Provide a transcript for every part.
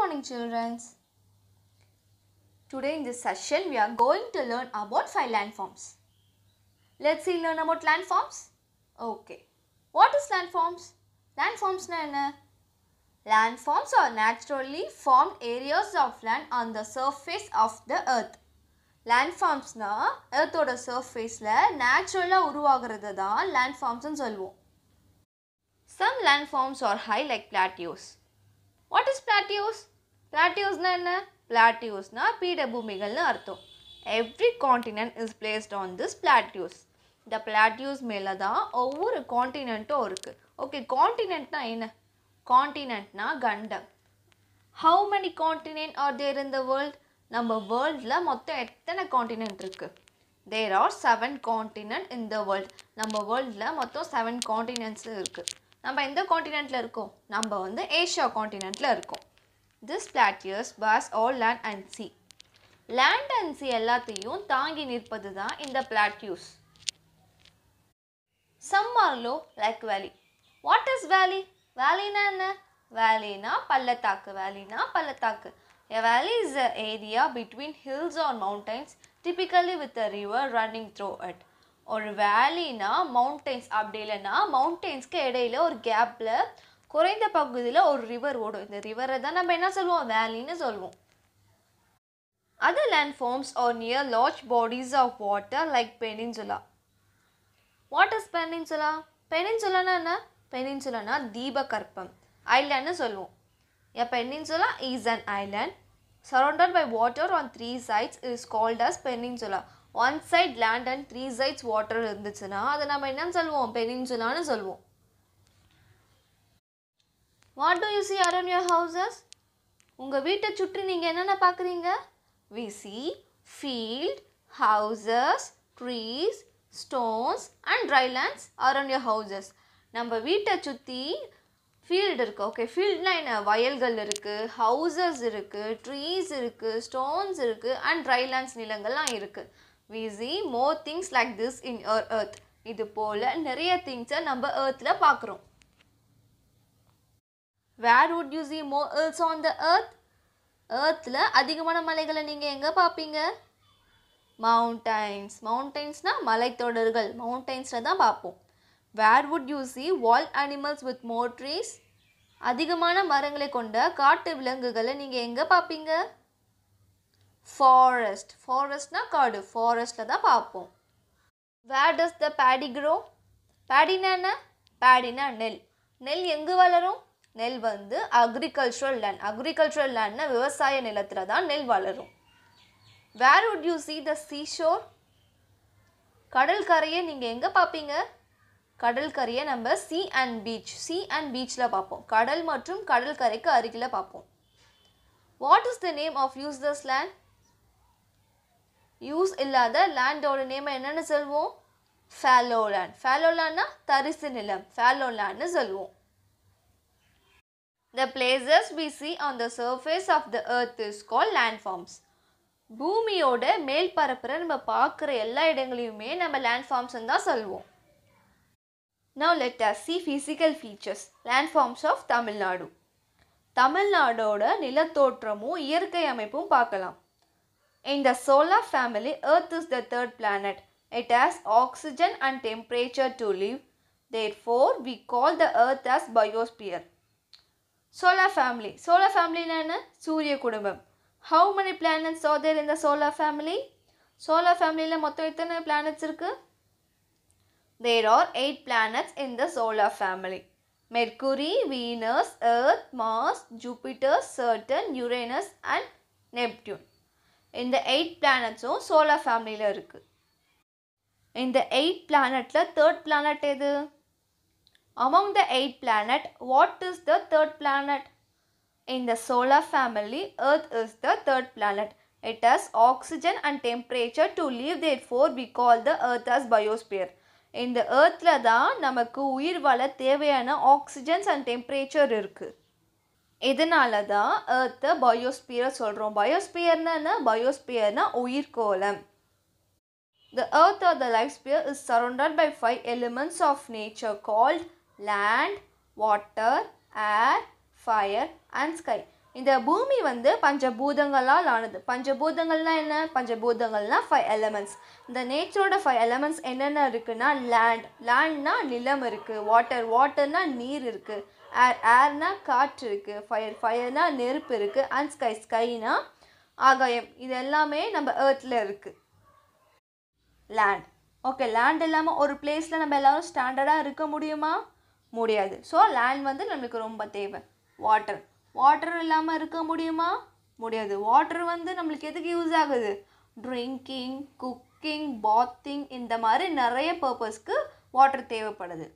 morning children. Today in this session we are going to learn about five landforms. Let's see learn about landforms. Okay. What is landforms? Landforms na Landforms are naturally formed areas of land on the surface of the earth. Landforms லேண்ட்ஃபார்ம்ஸ்னா எர்த்தோட சர்ஃபேஸில் நேச்சுரலாக உருவாகிறது தான் landforms சொல்லுவோம் solvo. Some landforms are high like plateaus. What is plat plateaus பிளாட்டியூஸ்னால் என்ன பிளாட்டியூஸ்னால் பீடபூமிகள்னு அர்த்தம் every continent is placed on this plateaus இந்த பிளாட்டியூஸ் மேலே தான் ஒவ்வொரு காண்டினென்ட்டும் இருக்குது ஓகே காண்டினென்ட்னா என்ன காண்டினென்ட்னா கண்டம் how many continent are there in the world நம்ம வேர்ல்டில் மொத்தம் எத்தனை காண்டினென்ட் இருக்குது there are seven continent in the world நம்ம வேர்ல்டில் மொத்தம் செவன் காண்டினென்ட்ஸ் இருக்குது நம்ம எந்த காண்டினென்ட்டில் இருக்கோம் நம்ம வந்து ஏஷியா காண்டினென்ட்டில் இருக்கோம் this plateaus pass all land and sea land and sea எல்லாத்தையும் தாங்கி நிற்பது தான் இந்த plateaus some are low like valley what is valley வேலினா என்ன வேலினா பள்ளத்தாக்கு வேலினா பள்ளத்தாக்கு எ valley is an area between hills or mountains, typically with a river running through it. ஒரு வேலினா மவுண்டெயின்ஸ் அப்படி இல்லைன்னா மவுண்டெயின்ஸ்க்கு இடையில ஒரு கேப்பில் குறைந்த பகுதியில் ஒரு ரிவர் ஓடும் இந்த ரிவரை தான் நம்ம என்ன சொல்லுவோம் வேலின்னு சொல்லுவோம் other land forms are near large bodies of water like peninsula what is peninsula பெனின்சுலானா என்ன பெனின்சுலானா தீபகற்பம் ஐலேண்ட்னு சொல்லுவோம் a peninsula is an island surrounded by water on three sides is called as peninsula one side land and three sides water இருந்துச்சுன்னா அதை நம்ம என்னன்னு சொல்லுவோம் பெனின்சுலான்னு சொல்லுவோம் what do you see around your houses உங்கள் வீட்டை சுற்றி நீங்கள் என்னென்ன பார்க்குறீங்க we see field houses trees stones and dry lands around your houses நம்ம வீட்டை சுற்றி ஃபீல்டு இருக்குது ஓகே ஃபீல்ட்னா என்ன வயல்கள் இருக்குது ஹவுசஸ் இருக்குது ட்ரீஸ் இருக்குது ஸ்டோன்ஸ் இருக்குது அண்ட் ட்ரை லேண்ட்ஸ் நிலங்கள்லாம் இருக்குது we see more things like this in our earth இது போல் நிறைய திங்ஸை நம்ம ஏர்த்தில் பார்க்குறோம் where would you see more hills on the earth ஏர்த்தில் அதிகமான மலைகளை நீங்கள் எங்கே பார்ப்பீங்க மவுண்டைன்ஸ் மவுண்டைன்ஸ்னால் மலைத்தொடர்கள் மவுண்டைன்ஸில் தான் பார்ப்போம் where would you see wild animals with more trees அதிகமான மரங்களை கொண்ட காட்டு விலங்குகளை நீங்கள் எங்கே பார்ப்பீங்க ஃபாரஸ்ட் ஃபாரஸ்ட்னா காடு ஃபாரஸ்ட்டில் தான் பார்ப்போம் வேர் டஸ் த பேடி க்ரோ பேடினா என்ன பேடினா நெல் நெல் எங்கே வளரும் நெல் வந்து அக்ரிகல்ச்சுரல் லேண்ட் அக்ரிகல்ச்சுரல் லேண்ட்னா விவசாய நிலத்தில் தான் நெல் வளரும் where would you see the seashore கடற்கரையை நீங்கள் எங்கே பார்ப்பீங்க கடற்கரையை நம்ம sea and beach sea and பீச்சில் பார்ப்போம் கடல் மற்றும் கடற்கரைக்கு அருகில் பார்ப்போம் what is the name of useless land use இல்லாத லேண்டோட நேமை என்னென்னு சொல்வோம் ஃபேலோ லேண்ட் ஃபேலோ லேண்ட்னா தரிசு நிலம் ஃபேலோ லேண்ட்னு சொல்லுவோம் The places we see on the surface of the earth is called landforms. பூமியோட மேல் பரப்புற நம்ம பார்க்குற எல்லா இடங்களையுமே நம்ம லேண்ட்ஃபார்ம்ஸ் தான் சொல்லுவோம் now let us see physical features landforms of Tamil Nadu தமிழ்நாடோட நிலத்தோற்றமும் இயற்கை அமைப்பும் பார்க்கலாம் இந்த solar family earth is the third planet it has oxygen and temperature to live there for we call the earth as biosphere solar family solar family என்ன சூரிய குடும்பம் how many planets are there in the solar family solar family ல மொத்தம் எத்தனை planets இருக்கு there are eight planets in the solar family mercury venus earth mars jupiter saturn uranus and neptune இந்த eight பிளானட்ஸும் solar ஃபேமிலியில் இருக்குது இந்த eight பிளானட்டில் தேர்ட் பிளானட் எது Among the eight planets, what is the third planet? In the solar family, Earth is the third planet. It has oxygen and temperature to live therefore we call the Earth as biosphere. இந்த ஏர்த்தில் தான் நமக்கு உயிர் வாழ தேவையான oxygens and temperature இருக்குது இதனால தான் ஏர்த்தை பயோஸ்பியர் சொல்கிறோம் பயோஸ்பியர்னா பயோஸ்பியர்னா உயிர்கோளம் The earth or the life sphere is surrounded by five elements of nature called land water air fire and sky இந்த பூமி வந்து பஞ்சபூதங்களால் ஆனது பஞ்சபூதங்கள்னால் என்ன பஞ்சபூதங்கள்னால் ஃபைவ் எலமெண்ட்ஸ் இந்த நேச்சரோட ஃபைவ் எலமெண்ட்ஸ் என்னென்ன இருக்குன்னா லேண்ட் லேண்ட்னால் நிலம் இருக்குது வாட்டர் வாட்டர்னால் நீர் இருக்குது ஏர் ஏர்னால் காற்று இருக்குது ஃபயர் ஃபயர்னால் நெருப்பு இருக்குது அண்ட் ஸ்கை ஸ்கைனா ஆகாயம் இது எல்லாமே நம்ம ஏர்த்தில் இருக்குது லேண்ட் ஓகே லேண்ட் இல்லாமல் ஒரு பிளேஸில் நம்ம எல்லோரும் ஸ்டாண்டர்டாக இருக்க முடியுமா முடியாது ஸோ லேண்ட் வந்து நம்மளுக்கு ரொம்ப தேவை வாட்டர் வாட்டர் இல்லாமல் இருக்க முடியுமா முடியாது வாட்டர் வந்து நம்மளுக்கு எதுக்கு யூஸ் ஆகுது ட்ரிங்கிங் குக்கிங் பாத்திங் இந்த மாதிரி நிறைய பர்பஸ்க்கு வாட்டர் தேவைப்படுது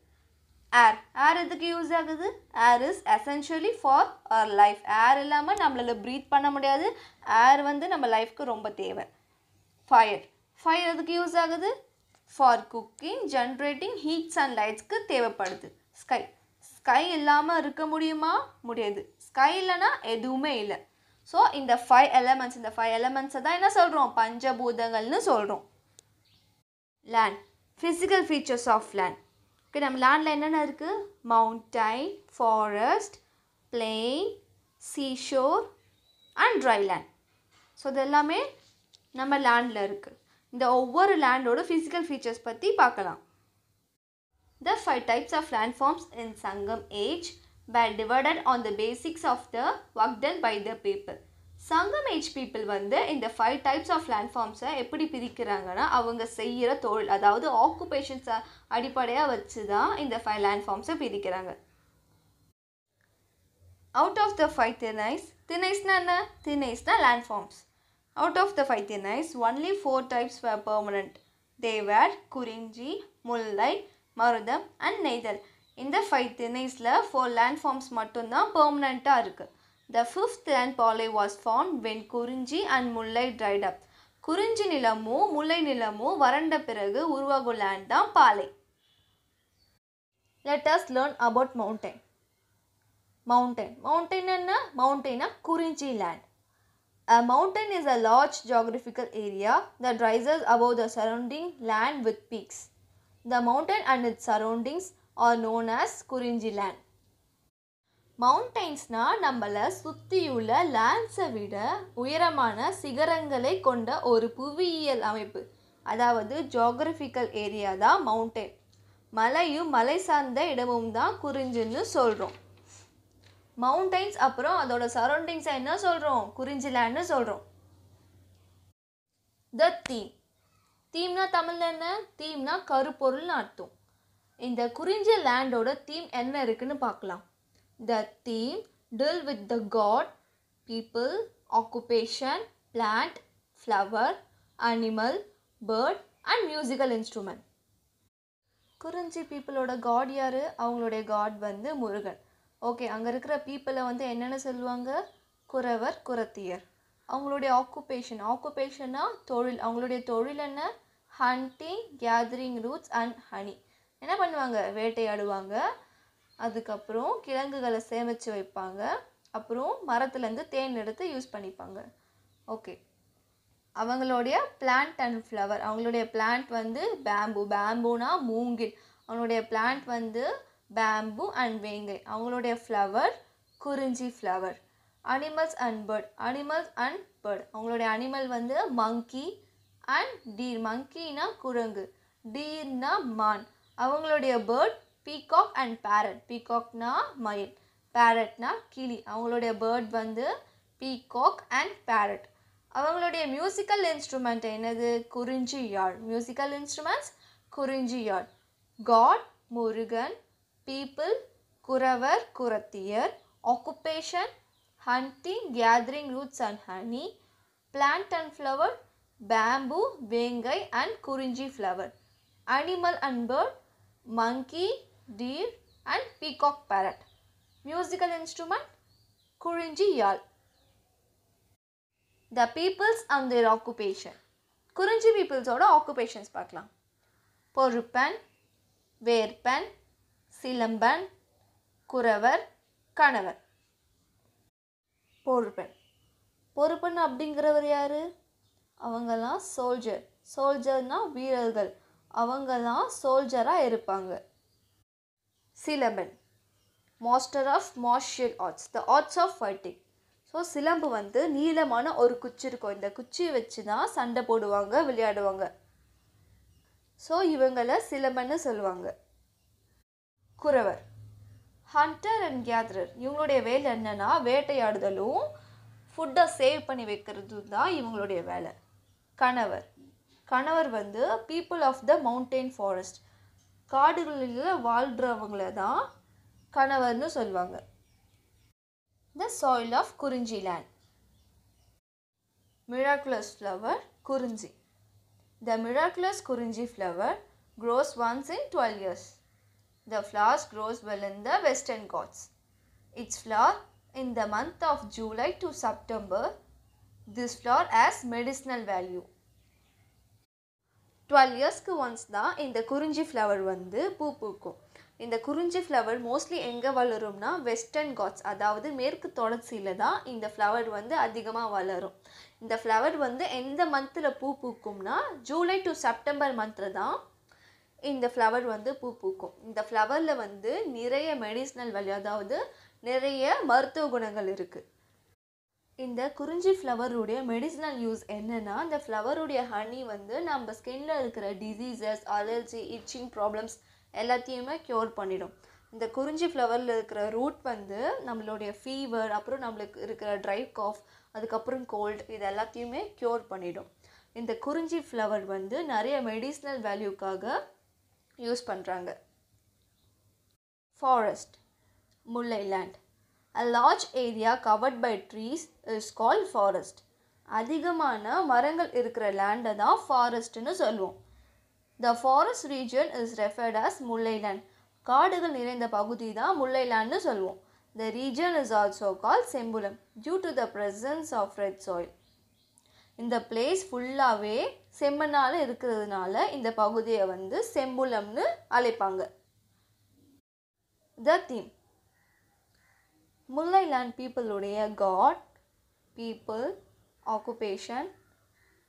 ஏர் ஏர் எதுக்கு யூஸ் ஆகுது air is essentially for our life air இல்லாமல் நம்மளால் ப்ரீத் பண்ண முடியாது ஏர் வந்து நம்ம லைஃப்க்கு ரொம்ப தேவை ஃபயர் ஃபயர் எதுக்கு யூஸ் ஆகுது for cooking generating heats and லைட்ஸ்க்கு தேவைப்படுது ஸ்கை ஸ்கை இல்லாமல் இருக்க முடியுமா முடியாது ஸ்கை இல்லைன்னா எதுவுமே இல்லை ஸோ இந்த ஃபைவ் எலமெண்ட்ஸ் இந்த ஃபைவ் எலமெண்ட்ஸை தான் என்ன சொல்கிறோம் பஞ்சபூதங்கள்னு சொல்கிறோம் land physical features of land okay நம்ம லேண்டில் என்னென்ன இருக்குது mountain forest plain seashore and dry land so இதெல்லாமே நம்ம லேண்டில் இருக்குது இந்த ஒவ்வொரு லேண்டோட ஃபிசிக்கல் ஃபீச்சர்ஸ் பற்றி பார்க்கலாம் The five types of landforms in Sangam age were divided on the basics of the work done by the people. Sangam age people வந்து இந்த ஃபைவ் டைப்ஸ் ஆஃப் லேண்ட்ஃபார்ம்ஸை எப்படி பிரிக்கிறாங்கன்னா அவங்க செய்கிற தொழில் அதாவது ஆக்குபேஷன்ஸை அடிப்படையாக வச்சு தான் இந்த ஃபைவ் லேண்ட்ஃபார்ம்ஸை பிரிக்கிறாங்க அவுட் ஆஃப் த ஃபைவ் தினைஸ் தினைஸ்னா என்ன தினைஸ்னா landforms out of the five தினைஸ் only four types were permanent தேவர் குறிஞ்சி முல்லை மருதம் அண்ட் நெய்தல் இந்த ஃபைவ் திணைஸில் ஃபோர் லேண்ட் ஃபார்ம்ஸ் மட்டும்தான் பெர்மனண்ட்டாக இருக்குது த ஃபிஃப்த் லேண்ட் பாலை வாஸ் ஃபார்ம் வென் குறிஞ்சி அண்ட் முல்லை ட்ரைடப் அப் குறிஞ்சி நிலமும் முல்லை நிலமும் வறண்ட பிறகு உருவாகும் லேண்ட் தான் பாலை let us learn about mountain mountain mountain என்ன மவுண்டைனா குறிஞ்சி land A mountain is a large geographical area the rises above the surrounding land with peaks. The The and and surroundings are known known குறிஞ்சி land மவுண்டைன்ஸ்னால் நம்மளை சுற்றியுள்ள லேண்ட்ஸை விட உயரமான சிகரங்களை கொண்ட ஒரு புவியியல் அமைப்பு அதாவது ஜோக்ரஃபிக்கல் ஏரியா தான் மவுண்டைன் மலையும் மலை சார்ந்த இடமும் தான் குறிஞ்சுன்னு சொல்கிறோம் மவுண்டைன்ஸ் அப்புறம் அதோட சரௌண்டிங்ஸை என்ன சொல்கிறோம் குறிஞ்சி லேண்ட்னு சொல்கிறோம் த தீம் தீம்னா தமிழில் என்ன தீம்னா கருப்பொருள்னு அர்த்தம் இந்த குறிஞ்ச லேண்டோட தீம் என்ன இருக்குன்னு பார்க்கலாம் the theme deal with the god people occupation plant flower animal bird and musical instrument குறிஞ்சி பீப்புளோட காட் யார் அவங்களுடைய காட் வந்து முருகன் ஓகே அங்கே இருக்கிற பீப்புளை வந்து என்னென்ன சொல்லுவாங்க குறவர் குரத்தியர் அவங்களுடைய ஆக்குபேஷன் ஆக்குபேஷன்னா தொழில் அவங்களுடைய தொழில் என்ன hunting gathering roots and honey என்ன பண்ணுவாங்க வேட்டையாடுவாங்க அதுக்கப்புறம் கிழங்குகளை சேமித்து வைப்பாங்க அப்புறம் மரத்துலேருந்து தேன் எடுத்து யூஸ் பண்ணிப்பாங்க ஓகே அவங்களுடைய பிளான்ட் அண்ட் ஃப்ளவர் அவங்களுடைய பிளான்ட் வந்து பேம்பு பேம்புனா மூங்கில் அவங்களுடைய பிளான்ட் வந்து பேம்பு அண்ட் வேங்கை அவங்களுடைய ஃப்ளவர் குறிஞ்சி flower animals and bird animals and bird அவங்களுடைய அனிமல் வந்து மங்கி அண்ட் டீர் மங்கினா குரங்கு டீர்னா மான் அவங்களுடைய பேர்ட் பீகாக் அண்ட் பேரட் பீகாக்னா மயில் பேரட்னா கிளி அவங்களுடைய பேர்ட் வந்து பீகாக் அண்ட் பேரட் அவங்களுடைய மியூசிக்கல் இன்ஸ்ட்ருமெண்ட் என்னது குறிஞ்சி யாழ் மியூசிக்கல் இன்ஸ்ட்ருமெண்ட்ஸ் குறிஞ்சி யாழ் காட் முருகன் பீப்புள் குறவர் குரத்தியர் occupation hunting gathering roots and honey plant and flower bamboo வேங்கை அண்ட் குறிஞ்சி flower animal and bird monkey deer and peacock parrot musical instrument குறிஞ்சி யால் the peoples and their occupation குறிஞ்சி பீப்புள்ஸோட occupations பார்க்கலாம் பொறுப்பன் வேர்பன் சிலம்பன் குறவர் கணவர் பொறுப்பன் பொறுப்பன் அப்படிங்கிறவர் யாரு அவங்கெல்லாம் சோல்ஜர் சோல்ஜர்னால் வீரர்கள் அவங்கெல்லாம் சோல்ஜராக இருப்பாங்க சிலம்பன் master of martial arts the arts of fighting so சிலம்பு வந்து நீளமான ஒரு குச்சி இருக்கும் இந்த குச்சியை வச்சு தான் சண்டை போடுவாங்க விளையாடுவாங்க ஸோ இவங்களை சிலம்பன்னு சொல்லுவாங்க குறவர் ஹண்டர் அண்ட் கேதரர் இவங்களுடைய வேலை என்னென்னா வேட்டையாடுதலும் ஃபுட்டை சேவ் பண்ணி வைக்கிறது தான் இவங்களுடைய வேலை கணவர் கணவர் வந்து people of the mountain forest காடுகளில் வாழ்கிறவங்கள தான் கணவர்னு சொல்லுவாங்க த சாயில் ஆஃப் குறிஞ்சி லேண்ட் மிராக்குலஸ் ஃப்ளவர் குறிஞ்சி த மிராக்குலஸ் குறிஞ்சி flower grows once in twelve years the flowers grows well in the Western Ghats its flower in the month of July to September this flower has medicinal value twelve இயர்ஸ்க்கு once தான் இந்த குறிஞ்சி flower வந்து பூ பூக்கும் இந்த குறிஞ்சி ஃப்ளவர் மோஸ்ட்லி எங்கே வளரும்னா வெஸ்டர்ன் காட்ஸ் அதாவது மேற்கு தொடர்ச்சியில் தான் இந்த ஃப்ளவர் வந்து அதிகமாக வளரும் இந்த ஃப்ளவர் வந்து எந்த மந்தில் பூ பூக்கும்னா ஜூலை டு செப்டம்பர் மந்தில் தான் இந்த ஃப்ளவர் வந்து பூ பூக்கும் இந்த ஃப்ளவரில் வந்து நிறைய மெடிசினல் வேல்யூ அதாவது நிறைய மருத்துவ குணங்கள் இருக்குது இந்த குறிஞ்சி ஃப்ளவருடைய மெடிசினல் யூஸ் என்னென்னா இந்த ஃப்ளவருடைய ஹனி வந்து நம்ம ஸ்கின்ல இருக்கிற டிசீசஸ் அலர்ஜி இச்சிங் ப்ராப்ளம்ஸ் எல்லாத்தையுமே க்யூர் பண்ணிடும் இந்த குறிஞ்சி ஃப்ளவரில் இருக்கிற ரூட் வந்து நம்மளுடைய ஃபீவர் அப்புறம் நம்மளுக்கு இருக்கிற ட்ரை காஃப் அதுக்கப்புறம் கோல்டு இது எல்லாத்தையுமே க்யூர் பண்ணிடும் இந்த குறிஞ்சி ஃப்ளவர் வந்து நிறைய மெடிசினல் வேல்யூக்காக யூஸ் பண்ணுறாங்க ஃபாரஸ்ட் முல்லை land a large area covered by trees is call forest அதிகமான மரங்கள் இருக்கிற லேண்டை தான் ஃபாரஸ்ட்னு சொல்லுவோம் the forest region is referred as முல்லைலேண்ட் காடுகள் நிறைந்த பகுதி தான் முல்லைலேண்ட்னு சொல்லுவோம் the region is also call செம்புலம் due to the presence of red soil இந்த பிளேஸ் ஃபுல்லாகவே செம்மண்ணால் இருக்கிறதுனால இந்த பகுதியை வந்து செம்புலம்னு அழைப்பாங்க த தீம் முல்லை லேண்ட் பீப்புளுடைய god people occupation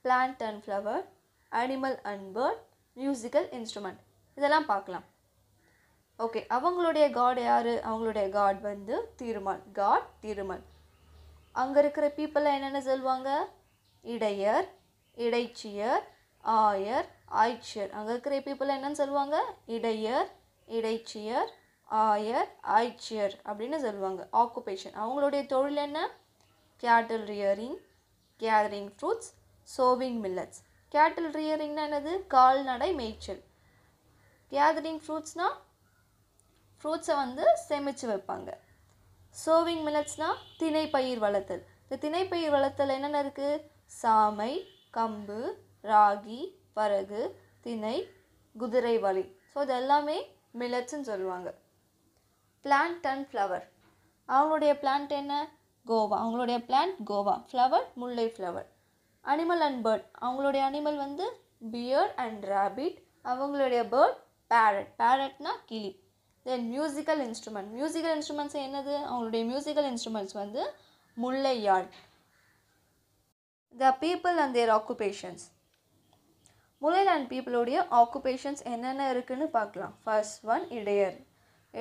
plant and flower animal and bird musical instrument இதெல்லாம் பார்க்கலாம் ஓகே அவங்களுடைய காட் யார் அவங்களுடைய காட் வந்து திருமல் காட் திருமல் அங்கே இருக்கிற பீப்புளெலாம் என்னென்ன சொல்லுவாங்க இடையர் இடைச்சியர் ஆயர் ஆய்ச்சியர் அங்கே இருக்கிற பீப்புளை என்னென்னு சொல்லுவாங்க இடையர் இடைச்சியர் ஆயர் ஆய்ச்சியர் அப்படின்னு சொல்லுவாங்க ஆக்குபேஷன் அவங்களுடைய தொழில் என்ன cattle rearing gathering fruits sowing millets cattle ரியரிங்னா என்னது கால்நடை மேய்ச்சல் கேதரிங் ஃப்ரூட்ஸ்னா ஃப்ரூட்ஸை வந்து சேமித்து வைப்பாங்க சோவிங் மில்லட்ஸ்னால் திணை பயிர் வளர்த்தல் இந்த தினை பயிர் வளர்த்தல் என்னென்ன இருக்குது சாமை கம்பு ராகி பரகு திணை குதிரை வலி ஸோ இது எல்லாமே மில்லட்ஸ்ன்னு சொல்லுவாங்க பிளான்ட் அண்ட் ஃப்ளவர் அவங்களுடைய பிளான்ட் என்ன கோவா அவங்களுடைய பிளான்ட் கோவா ஃப்ளவர் முல்லை ஃப்ளவர் அனிமல் அண்ட் பேர்ட் அவங்களுடைய அனிமல் வந்து பியர் அண்ட் ரேபிட் அவங்களுடைய பேர்ட் பேரட் பேரட்னா கிளி then musical instrument musical instruments என்னது அவங்களுடைய மியூசிக்கல் இன்ஸ்ட்ருமெண்ட்ஸ் வந்து முல்லை யாழ் the people and their occupations முல்லை அண்ட் பீப்புளுடைய ஆக்குபேஷன்ஸ் என்னென்ன இருக்குதுன்னு பார்க்கலாம் ஃபர்ஸ்ட் ஒன் இடையர்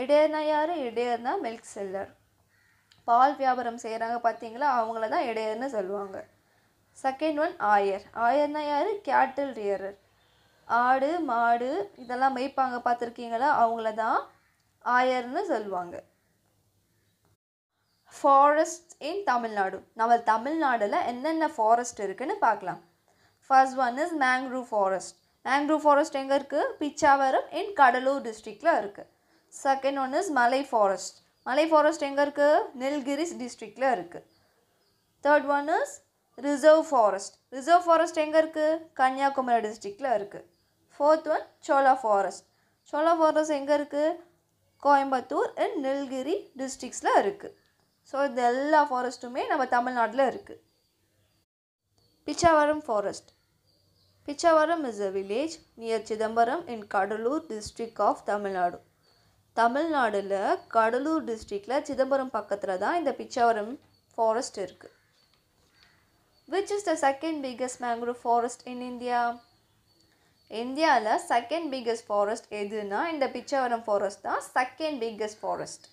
இடையர்னா யார் இடையர்னா மில்க் செல்லர் பால் வியாபாரம் செய்கிறாங்க பார்த்தீங்களா அவங்கள தான் இடையர்னு சொல்லுவாங்க செகண்ட் ஒன் ஆயர் ஆயர்னா யார் கேட்டில் ரியரர் ஆடு மாடு இதெல்லாம் மேய்ப்பாங்க பார்த்துருக்கீங்களா அவங்கள தான் ஆயர்னு சொல்லுவாங்க ஃபாரஸ்ட் இன் தமிழ்நாடு நம்ம தமிழ்நாடில் என்னென்ன ஃபாரஸ்ட் இருக்குதுன்னு பார்க்கலாம் first one is mangrove forest mangrove forest எங்கே இருக்குது பிச்சாவரம் இன் கடலூர் டிஸ்ட்ரிக்டில் இருக்குது செகண்ட் ஒன் இஸ் மலை ஃபாரஸ்ட் மலை ஃபாரஸ்ட் எங்கே இருக்குது நெல்கிரிஸ் டிஸ்ட்ரிக்டில் இருக்குது third one is reserve forest reserve forest எங்கே இருக்குது கன்னியாகுமரி டிஸ்ட்ரிக்டில் இருக்குது fourth one shola forest shola forest எங்கே இருக்குது கோயம்புத்தூர் அண்ட் நெல்கிரி டிஸ்ட்ரிக்ஸில் இருக்குது ஸோ இது எல்லா ஃபாரஸ்ட்டுமே நம்ம தமிழ்நாட்டில் இருக்குது Pichavaram forest Pichavaram is a village near Chidambaram in Cuddalore district of Tamil Nadu தமிழ்நாடில் கடலூர் டிஸ்ட்ரிக்டில் சிதம்பரம் பக்கத்தில் தான் இந்த பிச்சாவரம் ஃபாரஸ்ட் இருக்குது which is the second biggest mangrove forest in India இந்தியாவில் செகண்ட் பிக்கஸ்ட் ஃபாரஸ்ட் எதுனா இந்த பிச்சாவரம் ஃபாரஸ்ட் தான் second biggest forest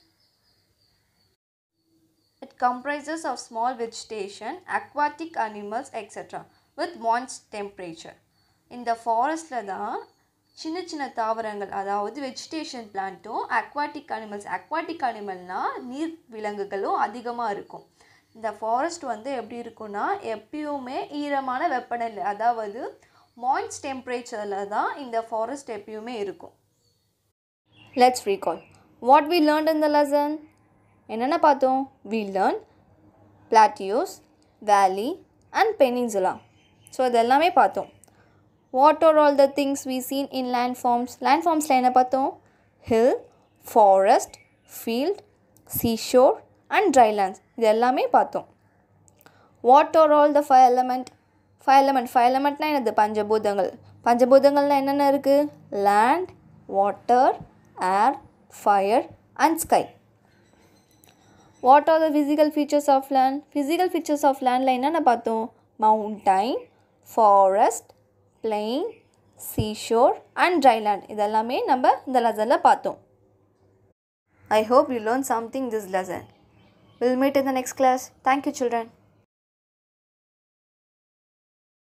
it comprises of small vegetation aquatic animals extra with மான்ஸ் டெம்பரேச்சர் இந்த ஃபாரஸ்ட்டில் தான் சின்ன சின்ன தாவரங்கள் அதாவது வெஜிடேஷன் பிளான்ட்டும் அக்வாட்டிக் அனிமல்ஸ் அக்வாட்டிக் அனிமல்னால் நீர் விலங்குகளும் அதிகமாக இருக்கும் இந்த ஃபாரஸ்ட் வந்து எப்படி இருக்கும்னா எப்பயுமே ஈரமான வெப்பநிலை அதாவது மாய்ஸ் டெம்பரேச்சரில் தான் இந்த ஃபாரஸ்ட் எப்பயுமே இருக்கும் let's recall what we learn in the lesson என்னென்ன பார்த்தோம் வி லேர்ன் பிளாட்டியோஸ் வேலி அண்ட் பெனின்சுலா ஸோ இதெல்லாமே பார்த்தோம் what are all the things we seen in land forms land ஃபார்ம்ஸில் என்ன பார்த்தோம் hill forest field seashore and drylands இது எல்லாமே பார்த்தோம் what are all the five element five element five எலமெண்ட்னா என்னது பஞ்சபூதங்கள் பஞ்சபூதங்கள்னால் என்னென்ன இருக்குது land water air fire and sky what are the physical features of land physical features of லேண்டில் என்னென்ன பார்த்தோம் mountain forest plain seashore and dryland இதெல்லாமே நம்ம இந்த லெசனில் பார்த்தோம் I hope you learn something this lesson will meet in the next class thank you children